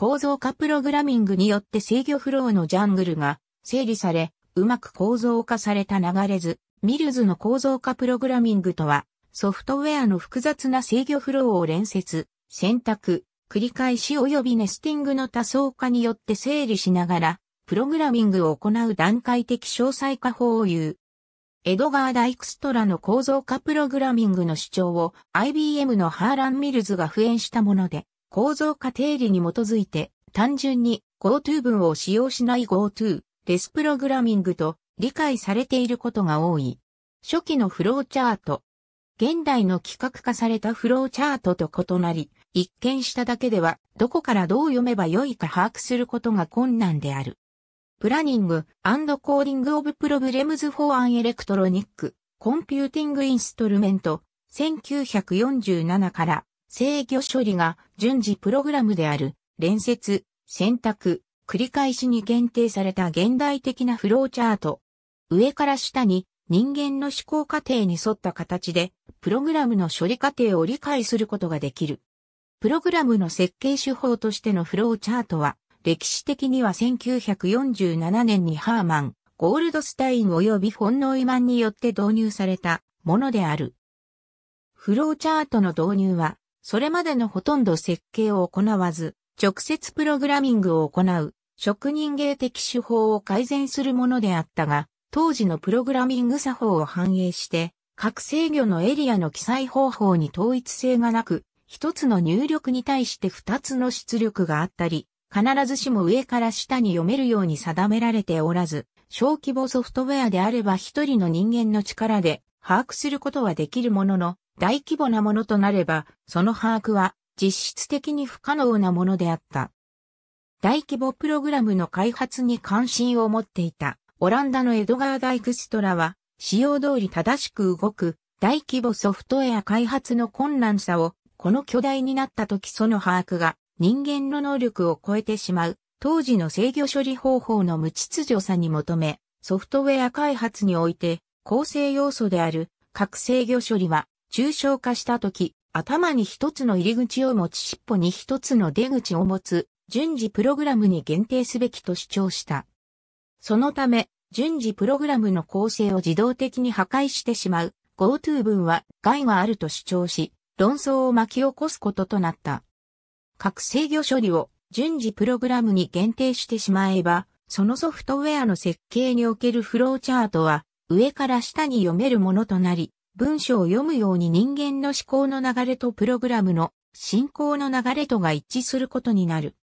構造化プログラミングによって制御フローのジャングルが整理され、うまく構造化された流れ図、ミルズの構造化プログラミングとは、ソフトウェアの複雑な制御フローを連接、選択、繰り返し及びネスティングの多層化によって整理しながら、プログラミングを行う段階的詳細化法を言う。エドガー・ダイクストラの構造化プログラミングの主張を IBM のハーラン・ミルズが付演したもので、構造化定理に基づいて、単純に GoTo 文を使用しない GoTo、レスプログラミングと理解されていることが多い。初期のフローチャート。現代の規格化されたフローチャートと異なり、一見しただけでは、どこからどう読めばよいか把握することが困難である。プラニングコーディングオブプロブレムズフォアンエレクトロニックコンピューティングインストルメント1947から制御処理が順次プログラムである、連接、選択、繰り返しに限定された現代的なフローチャート。上から下に人間の思考過程に沿った形で、プログラムの処理過程を理解することができる。プログラムの設計手法としてのフローチャートは、歴史的には1947年にハーマン、ゴールドスタイン及びフォンノイマンによって導入されたものである。フローチャートの導入は、それまでのほとんど設計を行わず、直接プログラミングを行う、職人芸的手法を改善するものであったが、当時のプログラミング作法を反映して、各制御のエリアの記載方法に統一性がなく、一つの入力に対して二つの出力があったり、必ずしも上から下に読めるように定められておらず、小規模ソフトウェアであれば一人の人間の力で把握することはできるものの、大規模なものとなれば、その把握は実質的に不可能なものであった。大規模プログラムの開発に関心を持っていたオランダのエドガー・ダイクストラは、使用通り正しく動く大規模ソフトウェア開発の困難さを、この巨大になった時その把握が人間の能力を超えてしまう、当時の制御処理方法の無秩序さに求め、ソフトウェア開発において構成要素である核制御処理は抽象化した時、頭に一つの入り口を持ち尻尾に一つの出口を持つ、順次プログラムに限定すべきと主張した。そのため、順次プログラムの構成を自動的に破壊してしまう、GoTo 文は害があると主張し、論争を巻き起こすこととなった。各制御処理を順次プログラムに限定してしまえば、そのソフトウェアの設計におけるフローチャートは上から下に読めるものとなり、文章を読むように人間の思考の流れとプログラムの進行の流れとが一致することになる。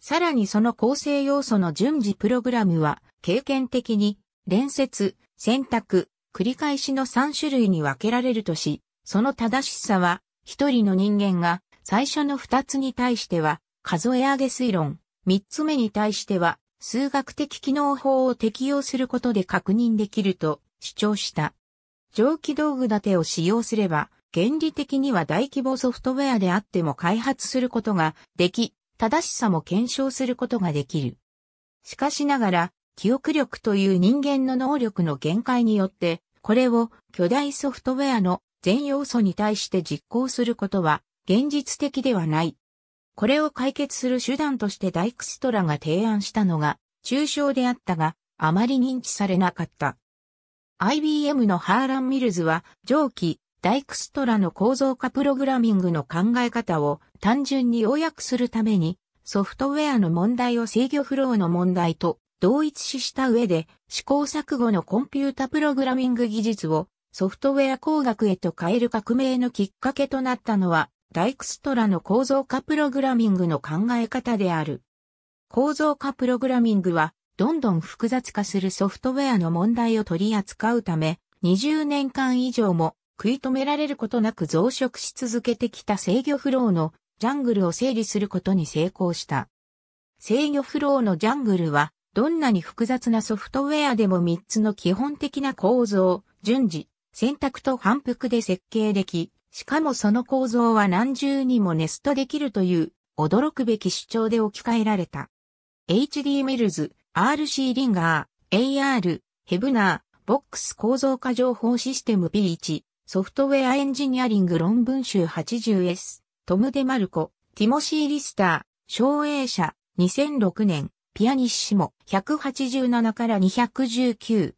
さらにその構成要素の順次プログラムは経験的に連接、選択、繰り返しの3種類に分けられるとし、その正しさは一人の人間が最初の2つに対しては数え上げ推論、3つ目に対しては数学的機能法を適用することで確認できると主張した。蒸気道具立てを使用すれば、原理的には大規模ソフトウェアであっても開発することができ、正しさも検証することができる。しかしながら、記憶力という人間の能力の限界によって、これを巨大ソフトウェアの全要素に対して実行することは現実的ではない。これを解決する手段としてダイクストラが提案したのが抽象であったが、あまり認知されなかった。IBM のハーラン・ミルズは、上記、ダイクストラの構造化プログラミングの考え方を単純に要約するために、ソフトウェアの問題を制御フローの問題と同一視した上で、試行錯誤のコンピュータプログラミング技術をソフトウェア工学へと変える革命のきっかけとなったのは、ダイクストラの構造化プログラミングの考え方である。構造化プログラミングは、どんどん複雑化するソフトウェアの問題を取り扱うため、20年間以上も食い止められることなく増殖し続けてきた制御フローのジャングルを整理することに成功した。制御フローのジャングルは、どんなに複雑なソフトウェアでも3つの基本的な構造、順次、選択と反復で設計でき、しかもその構造は何重にもネストできるという驚くべき主張で置き換えられた。H.D. メルズ、RC リンガー、AR、ヘブナー、ボックス構造化情報システム b 1ソフトウェアエンジニアリング論文集 80S、トム・デ・マルコ、ティモシー・リスター、省営社、2006年、ピアニッシモ、187から219。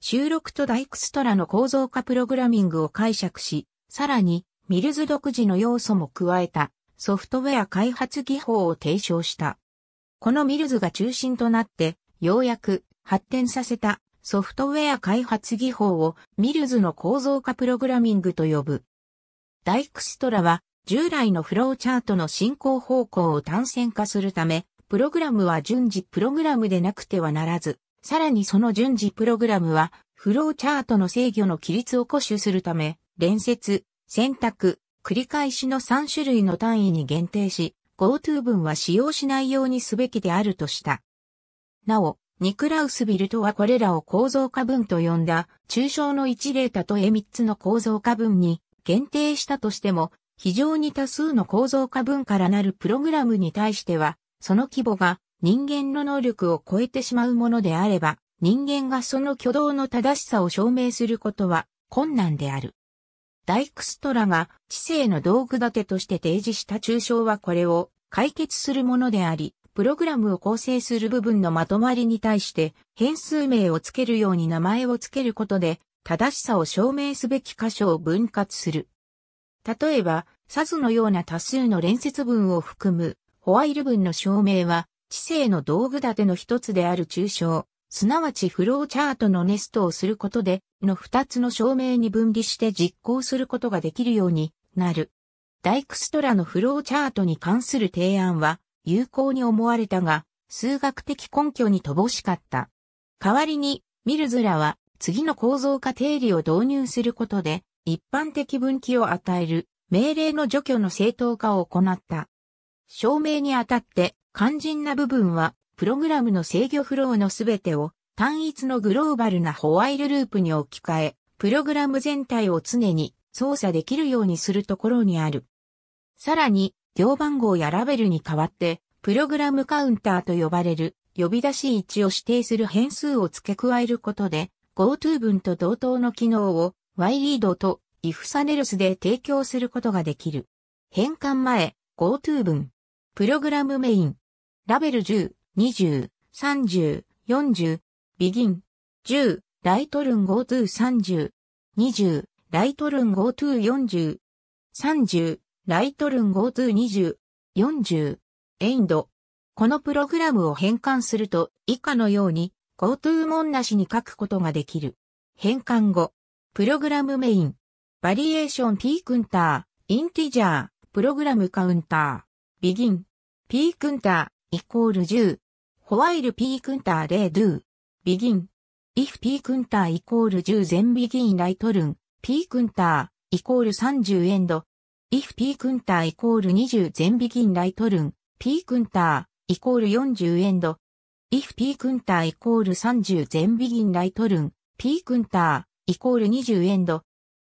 収録とダイクストラの構造化プログラミングを解釈し、さらに、ミルズ独自の要素も加えた、ソフトウェア開発技法を提唱した。このミルズが中心となって、ようやく発展させたソフトウェア開発技法をミルズの構造化プログラミングと呼ぶ。ダイクストラは従来のフローチャートの進行方向を単線化するため、プログラムは順次プログラムでなくてはならず、さらにその順次プログラムはフローチャートの制御の規律を固守するため、連接、選択、繰り返しの3種類の単位に限定し、GoTo 分は使用しないようにすべきであるとした。なお、ニクラウスビルトはこれらを構造化分と呼んだ、抽象の一例たとえ3つの構造化分に限定したとしても、非常に多数の構造化分からなるプログラムに対しては、その規模が人間の能力を超えてしまうものであれば、人間がその挙動の正しさを証明することは困難である。ダイクストラが知性の道具立てとして提示した抽象はこれを解決するものであり、プログラムを構成する部分のまとまりに対して変数名を付けるように名前を付けることで正しさを証明すべき箇所を分割する。例えば、サズのような多数の連接文を含むホワイル文の証明は知性の道具立ての一つである抽象すなわちフローチャートのネストをすることで、の2つの証明に分離して実行することができるようになる。ダイクストラのフローチャートに関する提案は有効に思われたが、数学的根拠に乏しかった。代わりに、ミルズラは次の構造化定理を導入することで、一般的分岐を与える命令の除去の正当化を行った。証明にあたって肝心な部分はプログラムの制御フローのすべてを単一のグローバルなホワイルループに置き換え、プログラム全体を常に操作できるようにするところにある。さらに、行番号やラベルに代わって、プログラムカウンターと呼ばれる呼び出し位置を指定する変数を付け加えることで、GoTo 文と同等の機能を y リ e a d と i f s a n e l s で提供することができる。変換前、GoTo 文。プログラムメイン。ラベル10。20、30、40、ビギン、10、ライトルン GoTo30、20、ライトルン GoTo40、30、ライトルン GoTo20、40、エンド。このプログラムを変換すると以下のように GoTo もんなしに書くことができる。変換後、プログラムメイン、バリエーション P クンター、インティジャー、プログラムカウンター、ビギン、P クンター、イコール10、ホワイルピークンターレ Do。ゥー。ビギン。イフピークンターイコール10全ビギンライトルン。ピークンターイコール30エンド。イフピークンターイコール20全ビギンライトルン。ピークンターイコール40エンド。イフピークンターイコール30全ビギンライトルン。ピークンターイコール20エンド。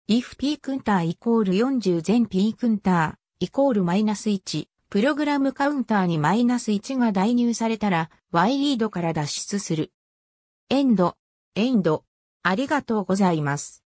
イフピークンターイコール40全ピークンターイコールマイナス1。プログラムカウンターにマイナス1が代入されたら、ワイリードから脱出する。エンド、エンド、ありがとうございます。